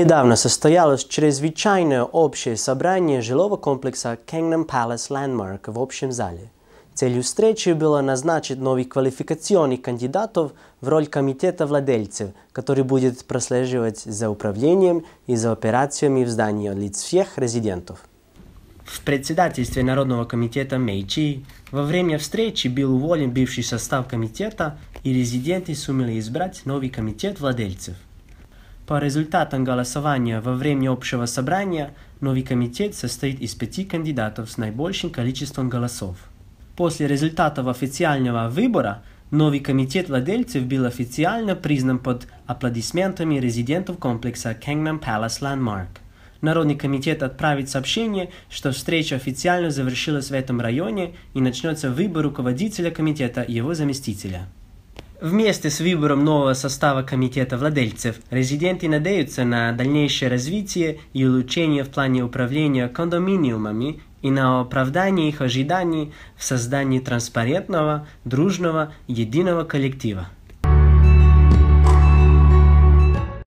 Недавно состоялось чрезвычайное общее собрание жилого комплекса Kingdom Palace Landmark в общем зале. Целью встречи было назначить новых квалификационных кандидатов в роль комитета владельцев, который будет прослеживать за управлением и за операциями в здании лиц всех резидентов. В председательстве Народного комитета Мэйчи во время встречи был уволен бывший состав комитета, и резиденты сумели избрать новый комитет владельцев – по результатам голосования во время общего собрания новый комитет состоит из пяти кандидатов с наибольшим количеством голосов. После результатов официального выбора новый комитет владельцев был официально признан под аплодисментами резидентов комплекса Kingman Palace Landmark. Народный комитет отправит сообщение, что встреча официально завершилась в этом районе и начнется выбор руководителя комитета и его заместителя. Вместе с выбором нового состава комитета владельцев, резиденты надеются на дальнейшее развитие и улучшение в плане управления кондоминиумами и на оправдание их ожиданий в создании транспарентного, дружного, единого коллектива.